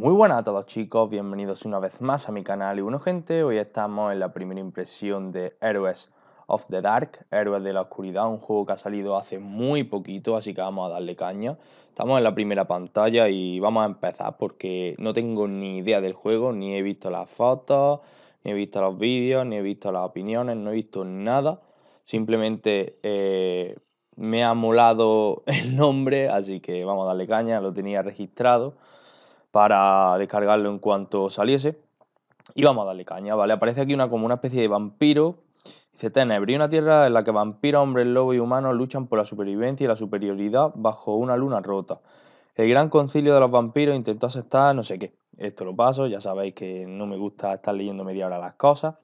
Muy buenas a todos chicos, bienvenidos una vez más a mi canal y bueno gente, hoy estamos en la primera impresión de Heroes of the Dark, Héroes de la Oscuridad, un juego que ha salido hace muy poquito, así que vamos a darle caña. Estamos en la primera pantalla y vamos a empezar porque no tengo ni idea del juego, ni he visto las fotos, ni he visto los vídeos, ni he visto las opiniones, no he visto nada. Simplemente eh, me ha molado el nombre, así que vamos a darle caña, lo tenía registrado para descargarlo en cuanto saliese. Y vamos a darle caña, ¿vale? Aparece aquí una, como una especie de vampiro. Dice Tenebre, una tierra en la que vampiros, hombres, lobos y humanos luchan por la supervivencia y la superioridad bajo una luna rota. El gran concilio de los vampiros intentó aceptar no sé qué. Esto lo paso, ya sabéis que no me gusta estar leyendo media hora las cosas.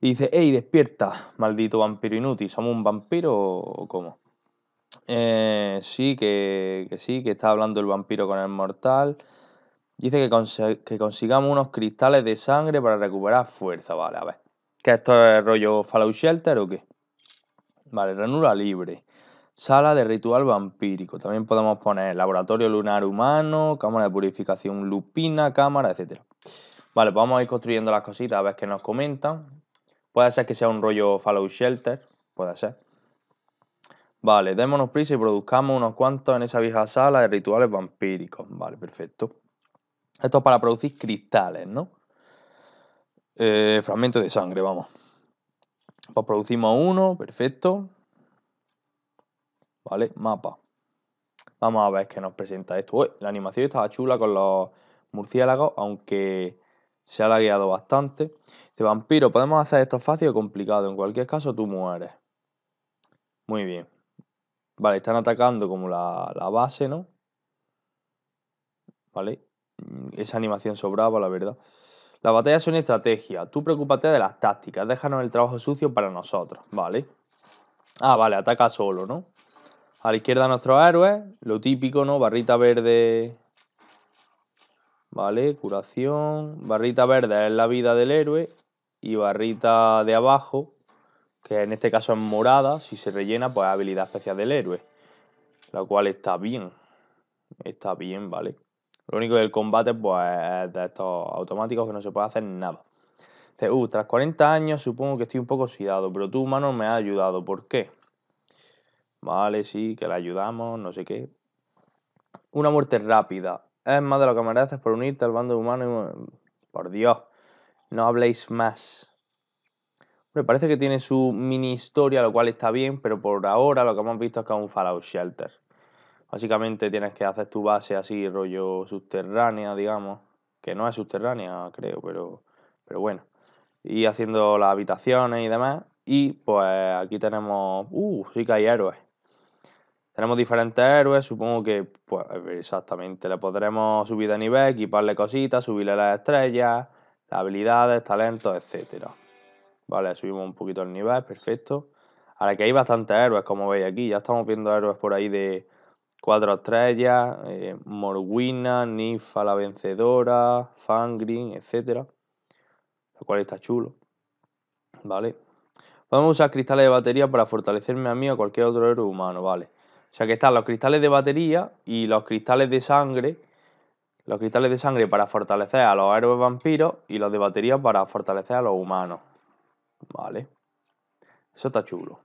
Y dice, ¡Ey, despierta, maldito vampiro inútil! ¿Somos un vampiro o cómo? Eh, sí, que, que sí, que está hablando el vampiro con el mortal. Dice que, consigamos unos cristales de sangre para recuperar fuerza. Vale, a ver. ¿Qué esto es rollo Fallout Shelter o qué? Vale, ranura libre. Sala de ritual vampírico. También podemos poner laboratorio lunar humano, cámara de purificación lupina, cámara, etc. Vale, pues vamos a ir construyendo las cositas a ver qué nos comentan. Puede ser que sea un rollo Fallout Shelter. Puede ser. Vale, démonos prisa y produzcamos unos cuantos en esa vieja sala de rituales vampíricos. Vale, perfecto. Esto es para producir cristales, ¿no? Eh, fragmentos de sangre, vamos. Pues producimos uno, perfecto. Vale, mapa. Vamos a ver qué nos presenta esto. Uy, la animación estaba chula con los murciélagos, aunque se ha lagueado bastante. De vampiro, ¿podemos hacer esto fácil o complicado? En cualquier caso, tú mueres. Muy bien. Vale, están atacando como la, la base, ¿no? Vale, Mm, esa animación sobraba, la verdad. la batalla es una estrategia. Tú preocúpate de las tácticas. Déjanos el trabajo sucio para nosotros, ¿vale? Ah, vale, ataca solo, ¿no? A la izquierda nuestro héroes. Lo típico, ¿no? Barrita verde. Vale, curación. Barrita verde es la vida del héroe. Y barrita de abajo, que en este caso es morada. Si se rellena, pues habilidad especial del héroe. La cual está bien. Está bien, ¿vale? Lo único del combate pues, es de estos automáticos que no se puede hacer nada. Dice, uh, tras 40 años supongo que estoy un poco oxidado, pero tu humano, me ha ayudado. ¿Por qué? Vale, sí, que la ayudamos, no sé qué. Una muerte rápida. Es más de lo que mereces por unirte al bando humano. Por Dios, no habléis más. Me parece que tiene su mini historia, lo cual está bien, pero por ahora lo que hemos visto es que es un Fallout Shelter. Básicamente tienes que hacer tu base así, rollo subterránea, digamos. Que no es subterránea, creo, pero, pero bueno. Y haciendo las habitaciones y demás. Y pues aquí tenemos. Uh, sí que hay héroes. Tenemos diferentes héroes, supongo que pues exactamente le podremos subir de nivel, equiparle cositas, subirle las estrellas, habilidades, talentos, etcétera. Vale, subimos un poquito el nivel, perfecto. Ahora que hay bastantes héroes, como veis aquí, ya estamos viendo héroes por ahí de, Cuatro estrellas, eh, Morwina, la vencedora, Fangrin, etc. Lo cual está chulo. Vale. Podemos usar cristales de batería para fortalecerme a mí o a cualquier otro héroe humano, vale. O sea que están los cristales de batería y los cristales de sangre. Los cristales de sangre para fortalecer a los héroes vampiros y los de batería para fortalecer a los humanos. Vale. Eso está chulo.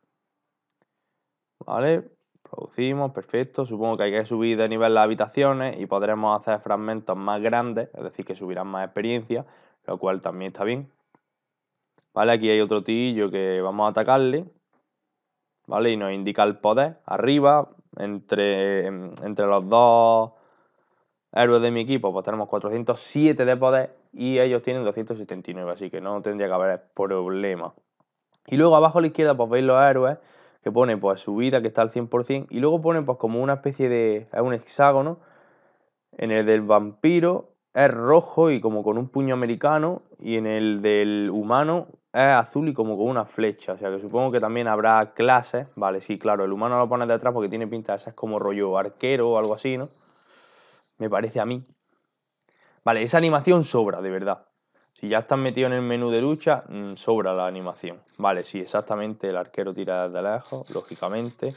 Vale. Producimos, perfecto. Supongo que hay que subir de nivel las habitaciones y podremos hacer fragmentos más grandes, es decir, que subirán más experiencia, lo cual también está bien. Vale, aquí hay otro tillo que vamos a atacarle. ¿Vale? Y nos indica el poder arriba, entre, em, entre los dos héroes de mi equipo, pues tenemos 407 de poder y ellos tienen 279, así que no tendría que haber problema. Y luego abajo a la izquierda, pues veis los héroes que pone pues su vida que está al 100% y luego pone pues como una especie de es un hexágono en el del vampiro es rojo y como con un puño americano y en el del humano es azul y como con una flecha, o sea que supongo que también habrá clases, vale, sí, claro, el humano lo de atrás porque tiene pinta de ser como rollo arquero o algo así, ¿no? Me parece a mí. Vale, esa animación sobra, de verdad. Y ya están metidos en el menú de lucha, mm, sobra la animación. Vale, sí, exactamente, el arquero tira desde lejos, lógicamente.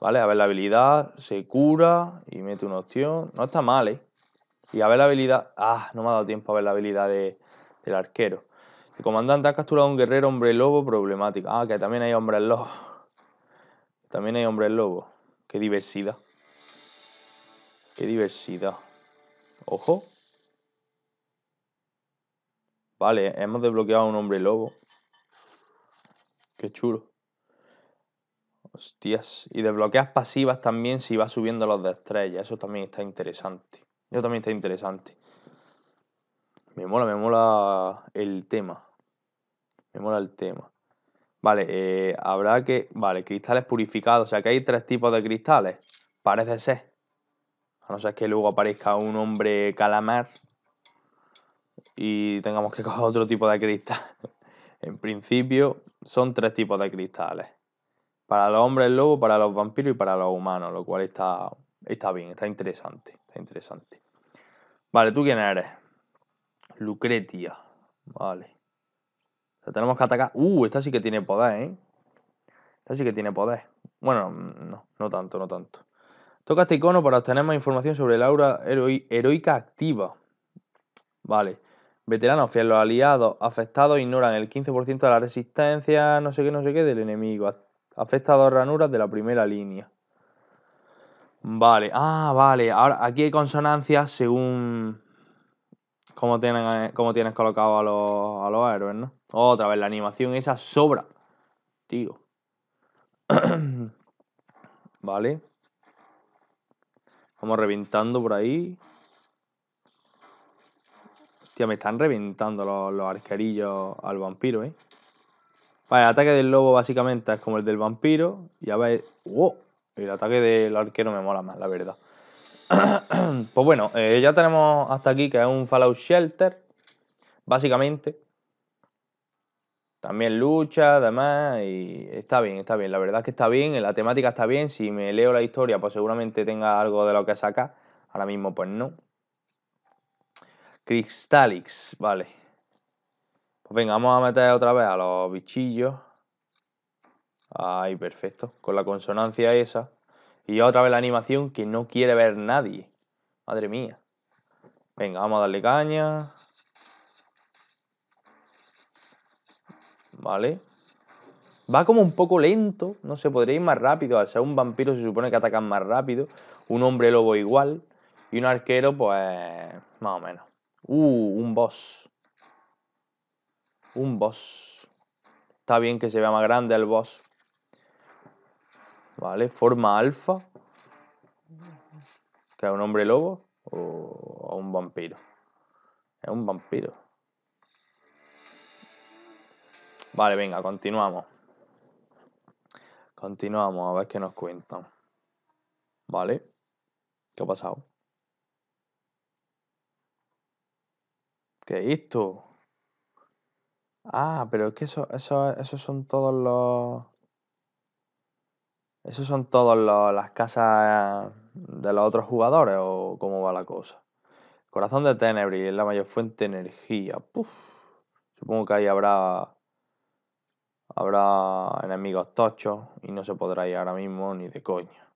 Vale, a ver la habilidad, se cura y mete una opción. No está mal, ¿eh? Y a ver la habilidad... Ah, no me ha dado tiempo a ver la habilidad del arquero. El comandante ha capturado un guerrero hombre lobo problemática Ah, que también hay hombre lobo. También hay hombre lobo. Qué diversidad. Qué diversidad. Ojo, Vale, hemos desbloqueado a un hombre lobo. Qué chulo. Hostias. Y desbloqueas pasivas también si vas subiendo los de estrella. Eso también está interesante. Eso también está interesante. Me mola, me mola el tema. Me mola el tema. Vale, eh, habrá que... Vale, cristales purificados. O sea que hay tres tipos de cristales. Parece ser. A no ser que luego aparezca un hombre calamar y tengamos que coger otro tipo de cristal. en principio son tres tipos de cristales. Para los hombres lobo, para los vampiros y para los humanos, lo cual está, está bien, está interesante, está interesante. Vale, ¿tú quién eres? Lucretia. Vale. La tenemos que atacar. Uh, esta sí que tiene poder, ¿eh? Esta sí que tiene poder. Bueno, no, no tanto, no tanto. Toca este icono para obtener más información sobre el aura heroica activa. Vale. Veteranos fieles, los aliados afectados ignoran el 15% de la resistencia, no sé qué, no sé qué, del enemigo. Afecta dos ranuras de la primera línea. Vale, ah, vale. Ahora aquí hay consonancias según cómo, tienen, eh, tienes colocado a los, a los héroes, ¿no? Otra vez, la animación esa sobra. Tío. vale. Vamos reventando por ahí me están reventando los, arquerillos al vampiro, ¿eh? Vale, el ataque del lobo básicamente es como el del vampiro. Y a ver... ¡Wow! El ataque del arquero me mola más, la verdad. pues bueno, eh, ya tenemos hasta aquí que es un Fallout Shelter. Básicamente. También lucha, además, y está bien, está bien. La verdad es que está bien, la temática está bien. Si me leo la historia, pues seguramente tenga algo de lo que saca. Ahora mismo, pues no. Crystalix, vale. Pues venga, vamos a meter otra vez a los bichillos. Ahí, perfecto. Con la consonancia esa. Y otra vez la animación que no quiere ver nadie. Madre mía. Venga, vamos a darle caña. Vale. Va como un poco lento, no sé, podría ir más rápido. Al ser un vampiro se supone que atacan más rápido. Un hombre lobo igual. Y un arquero, pues, más o menos. Uh, un boss. Un boss. Está bien que se vea más grande el boss. Vale, forma alfa. Que es un hombre lobo o un vampiro. Es un vampiro. Vale, venga, continuamos. Continuamos a ver qué nos cuentan. Vale. ¿Qué ha pasado? ¿Qué es esto? Ah, pero es que eso, esos son todos los. Esos son todas las casas eh, de los otros jugadores o cómo va la cosa. Corazón de Tenebris, la mayor fuente de energía. Supongo que ahí habrá habrá enemigos tochos y no se podrá ir ahora mismo ni de coña.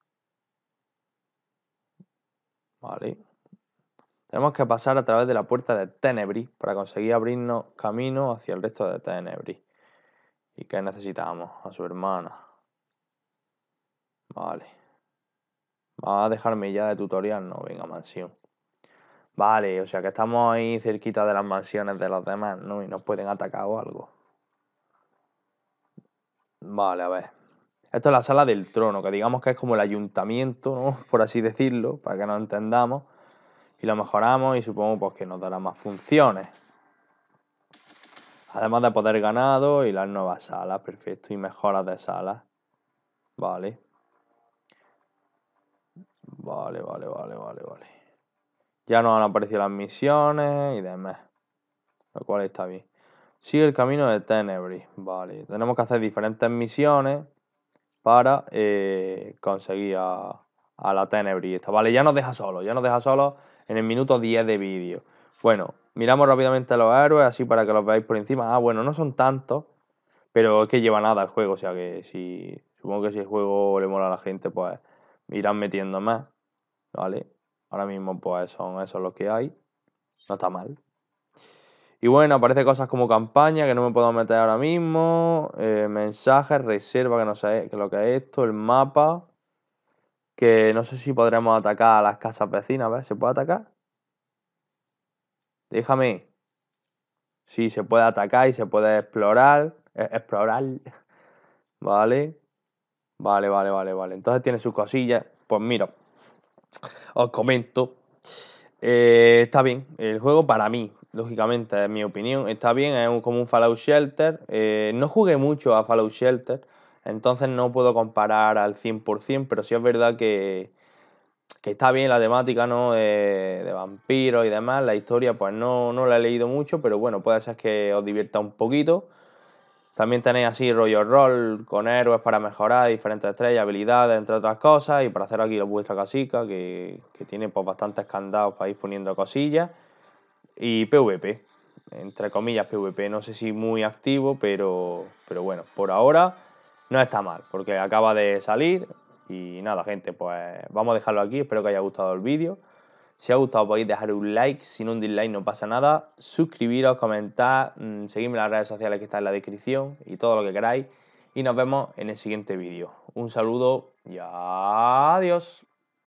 Vale. Tenemos que pasar a través de la puerta de Tenebris para conseguir abrirnos camino hacia el resto de Tenebris. ¿Y qué necesitamos? A su hermana. Vale. ¿Va a dejarme ya de tutorial? No, venga, mansión. Vale, o sea que estamos ahí cerquita de las mansiones de los demás, ¿no? Y nos pueden atacar o algo. Vale, a ver. Esto es la sala del trono, que digamos que es como el ayuntamiento, ¿no? Por así decirlo, para que nos entendamos y lo mejoramos y supongo pues, que nos dará más funciones. Además de poder ganado y las nuevas salas, perfecto, y mejoras de salas. Vale. Vale, vale, vale, vale, vale. Ya nos han aparecido las misiones y demás. Lo cual está bien. Sigue el camino de Tenebris. Vale. Tenemos que hacer diferentes misiones para eh, conseguir a, a la Tenebris. Vale, ya nos deja solo. Ya nos deja solo en el minuto 10 de vídeo. Bueno, miramos rápidamente a los héroes, así para que los veáis por encima. Ah, bueno, no son tantos, pero es que lleva nada el juego, o sea que si supongo que si el juego le mola a la gente, pues irán metiendo más, ¿vale? Ahora mismo pues son esos los que hay, no está mal. Y bueno, aparece cosas como campaña, que no me puedo meter ahora mismo, eh, mensajes, reserva, que no sé qué lo que es esto, el mapa, que no sé si podremos atacar a las casas vecinas. A ¿se puede atacar? Déjame. Sí, se puede atacar y se puede explorar. E-, explorar. Vale. Vale, vale, vale, vale. Entonces tiene sus cosillas. Pues mira, os comento. Eh, está bien. El juego para mí, lógicamente, es mi opinión. Está bien, es como un Fallout Shelter. Eh, no jugué mucho a Fallout Shelter. Entonces no puedo comparar al 100%, pero sí es verdad que, está bien la temática ¿no? de vampiros y demás. La historia pues no, no la he leído mucho, pero bueno, puede ser que os divierta un poquito. También tenéis así rollo rol con héroes para mejorar diferentes estrellas, habilidades, entre otras cosas. Y para hacer aquí vuestra casica, que, que tiene pues, bastantes candados para ir poniendo cosillas. Y PvP, entre comillas PvP, no sé si muy activo, pero, pero bueno, por ahora no está mal, porque acaba de salir. Y nada, gente, pues vamos a dejarlo aquí. Espero que haya gustado el vídeo. Si os ha gustado podéis dejar un like, si no un dislike no pasa nada. Suscribiros, comentar, mm, seguidme en las redes sociales que está en la descripción y todo lo que queráis. Y nos vemos en el siguiente vídeo. Un saludo y adiós.